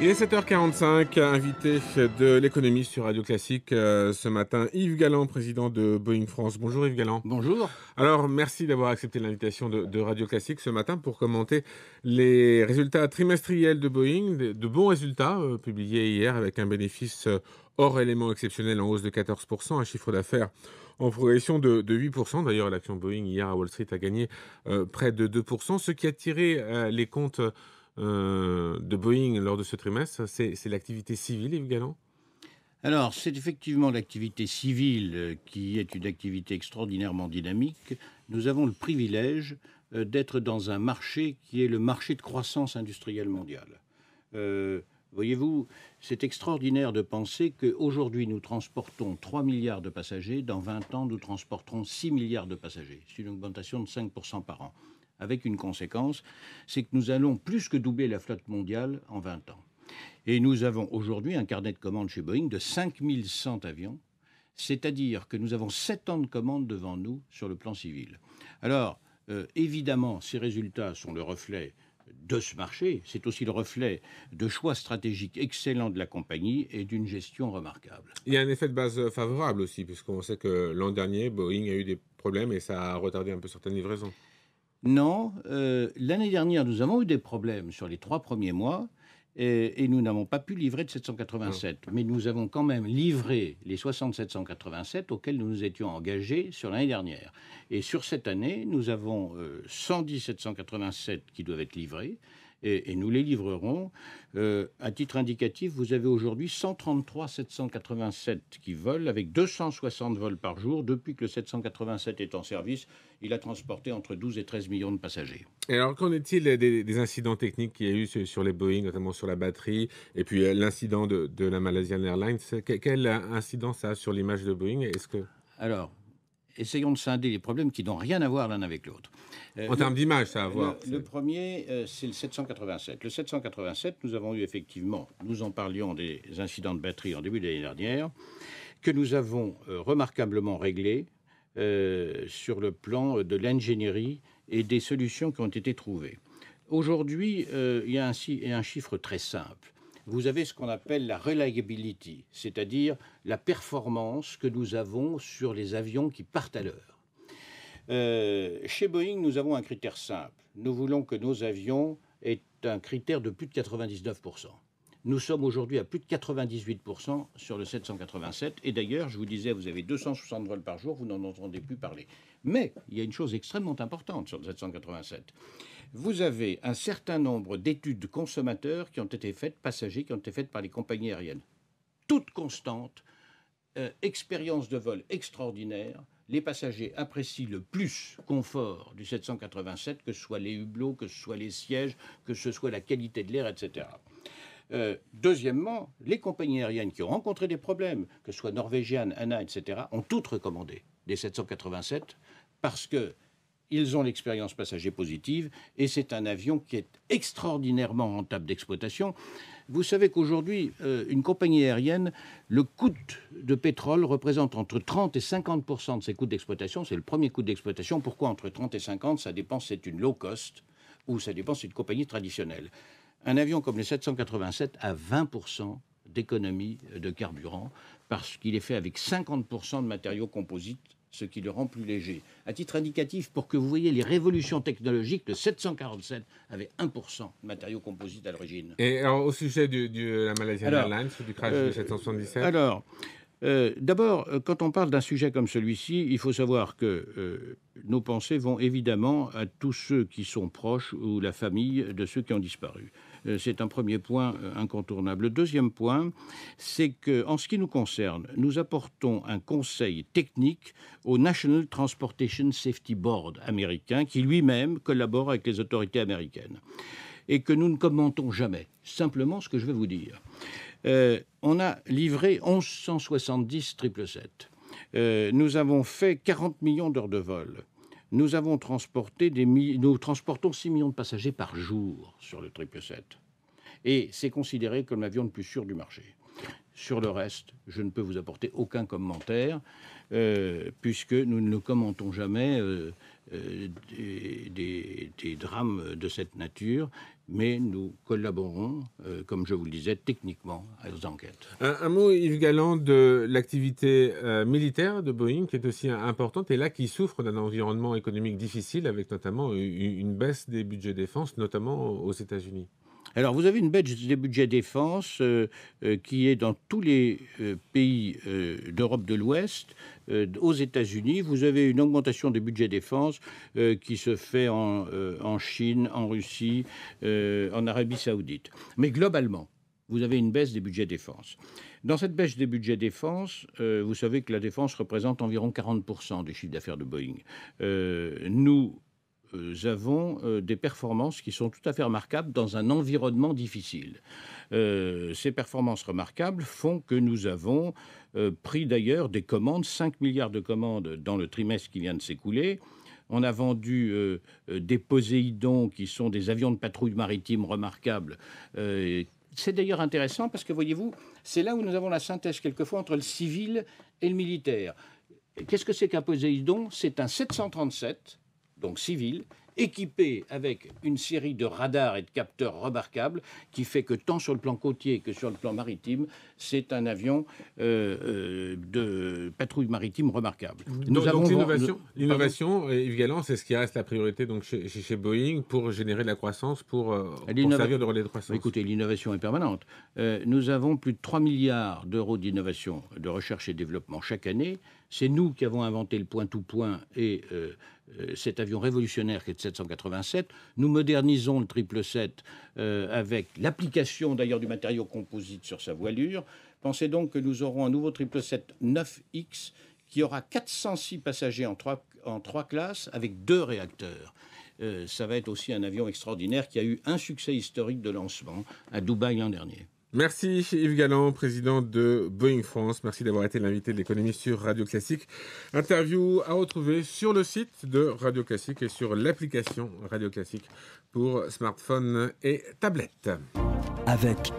Il est 7h45, invité de l'économie sur Radio Classique euh, ce matin, Yves Galland, président de Boeing France. Bonjour Yves Galland. Bonjour. Alors merci d'avoir accepté l'invitation de, Radio Classique ce matin pour commenter les résultats trimestriels de Boeing, de, bons résultats euh, publiés hier avec un bénéfice euh, hors élément exceptionnel en hausse de 14%, un chiffre d'affaires en progression de, de 8%. D'ailleurs l'action Boeing hier à Wall Street a gagné près de 2%, ce qui a tiré les comptes euh, de Boeing lors de ce trimestre, c'est l'activité civile, Yves alors, c'est effectivement l'activité civile euh, qui est une activité extraordinairement dynamique. Nous avons le privilège euh, d'être dans un marché qui est le marché de croissance industrielle mondiale. Voyez-vous, c'est extraordinaire de penser qu'aujourd'hui, nous transportons 3 milliards de passagers, dans 20 ans, nous transporterons 6 milliards de passagers. C'est une augmentation de 5% par an avec une conséquence, c'est que nous allons plus que doubler la flotte mondiale en 20 ans. Et nous avons aujourd'hui un carnet de commandes chez Boeing de 5100 avions, c'est-à-dire que nous avons 7 ans de commandes devant nous sur le plan civil. Alors, euh, évidemment, ces résultats sont le reflet de ce marché, c'est aussi le reflet de choix stratégiques excellents de la compagnie et d'une gestion remarquable. Il y a un effet de base favorable aussi, puisqu'on sait que l'an dernier, Boeing a eu des problèmes et ça a retardé un peu certaines livraisons. Non, euh, l'année dernière, nous avons eu des problèmes sur les trois premiers mois. Et, nous n'avons pas pu livrer de 787, mmh. mais nous avons quand même livré les 6787 auxquels nous nous étions engagés sur l'année dernière. Et sur cette année, nous avons 11787 110 787 qui doivent être livrés, et, nous les livrerons. Euh, à titre indicatif, vous avez aujourd'hui 133 787 qui volent avec 260 vols par jour. Depuis que le 787 est en service, il a transporté entre 12 et 13 millions de passagers. Et alors, qu'en est-il des, incidents techniques qu'il y a eu sur les Boeing, notamment sur la batterie, et puis euh, l'incident de, la Malaysian Airlines Quelle incidence ça a sur l'image de Boeing est que alors, essayons de scinder les problèmes qui n'ont rien à voir l'un avec l'autre. Euh, en termes d'image, ça a à voir. Le, premier, euh, c'est le 787. Le 787, nous avons eu effectivement, nous en parlions des incidents de batterie en début de l'année dernière, que nous avons euh, remarquablement réglé sur le plan de l'ingénierie et des solutions qui ont été trouvées. Aujourd'hui, il y a un chiffre très simple vous avez ce qu'on appelle la reliability, c'est-à-dire la performance que nous avons sur les avions qui partent à l'heure. Euh, chez Boeing, nous avons un critère simple. Nous voulons que nos avions aient un critère de plus de 99%. Nous sommes aujourd'hui à plus de 98% sur le 787. Et d'ailleurs, je vous disais, vous avez 260 vols par jour, vous n'en entendez plus parler. Mais il y a une chose extrêmement importante sur le 787. Vous avez un certain nombre d'études consommateurs qui ont été faites, passagers, qui ont été faites par les compagnies aériennes. Toutes constantes, euh, expérience de vol extraordinaire. Les passagers apprécient le plus confort du 787, que ce soit les hublots, que ce soit les sièges, que ce soit la qualité de l'air, etc. Euh, deuxièmement, les compagnies aériennes qui ont rencontré des problèmes, que ce soit Norvégienne, ANA, etc., ont toutes recommandé des 787 parce que ils ont l'expérience passager positive et c'est un avion qui est extraordinairement rentable d'exploitation. Vous savez qu'aujourd'hui, euh, une compagnie aérienne, le coût de pétrole représente entre 30 et 50 de ses coûts d'exploitation. C'est le premier coût d'exploitation. Pourquoi entre 30 et 50 Ça dépend c'est une low cost ou ça dépend c'est une compagnie traditionnelle. Un avion comme le 787 a 20% d'économie de carburant parce qu'il est fait avec 50% de matériaux composites, ce qui le rend plus léger. À titre indicatif, pour que vous voyez les révolutions technologiques, le 747 avait 1% de matériaux composites à l'origine. Et au sujet de la Malaysian Airlines, du crash 777 euh, Alors, euh, d'abord, euh, quand on parle d'un sujet comme celui-ci, il faut savoir que nos pensées vont évidemment à tous ceux qui sont proches ou la famille de ceux qui ont disparu. Euh, c'est un premier point euh, incontournable. Le deuxième point, c'est que, ce qui nous concerne, nous apportons un conseil technique au National Transportation Safety Board américain, qui lui-même collabore avec les autorités américaines, et que nous ne commentons jamais. Simplement ce que je vais vous dire. Euh, on a livré 1170 777. Euh, nous avons fait 40 millions d'heures de vol nous avons transporté des nous transportons 6 millions de passagers par jour sur le 777. Et c'est considéré comme l'avion le plus sûr du marché. Sur le reste, je ne peux vous apporter aucun commentaire, euh, puisque nous ne commentons jamais euh, euh, des, drames de cette nature mais nous collaborons, euh, comme je vous le disais, techniquement à aux enquêtes. Un, mot, Yves Galland, de l'activité euh, militaire de Boeing, qui est aussi importante, et là qui souffre d'un environnement économique difficile, avec notamment une, une baisse des budgets défense, notamment aux États-Unis. Alors, vous avez une baisse des budgets défense euh, euh, qui est dans tous les euh, pays d'Europe de l'Ouest. aux États-Unis, vous avez une augmentation des budgets défense qui se fait en, Chine, en Russie, en Arabie saoudite. Mais globalement, vous avez une baisse des budgets défense. Dans cette baisse des budgets défense, vous savez que la défense représente environ 40% des chiffres d'affaires de Boeing. nous, nous euh, avons euh, des performances qui sont tout à fait remarquables dans un environnement difficile. Euh, ces performances remarquables font que nous avons pris d'ailleurs des commandes, 5 milliards de commandes dans le trimestre qui vient de s'écouler. On a vendu des Poséidons, qui sont des avions de patrouille maritime remarquables, c'est d'ailleurs intéressant parce que, voyez-vous, c'est là où nous avons la synthèse quelquefois entre le civil et le militaire. Qu'est-ce que c'est qu'un Poséidon C'est un 737 donc civile, équipé avec une série de radars et de capteurs remarquables qui fait que tant sur le plan côtier que sur le plan maritime, c'est un avion euh, euh, de patrouille maritime remarquable. donc, l'innovation, l'innovation euh, Yves c'est ce qui reste la priorité donc, chez, Boeing pour générer de la croissance, pour, servir de relais de croissance. Écoutez, l'innovation est permanente. nous avons plus de 3 milliards d'euros d'innovation, de recherche et développement chaque année. C'est nous qui avons inventé le point to point et cet avion révolutionnaire qui 787. Nous modernisons le 777 7 euh, avec l'application d'ailleurs du matériau composite sur sa voilure. Pensez donc que nous aurons un nouveau 777 9X qui aura 406 passagers en trois, en trois classes avec deux réacteurs. Euh, ça va être aussi un avion extraordinaire qui a eu un succès historique de lancement à Dubaï l'an dernier. Merci Yves Galland, président de Boeing France. Merci d'avoir été l'invité de l'économie sur Radio Classique. Interview à retrouver sur le site de Radio Classique et sur l'application Radio Classique pour smartphones et tablettes. Avec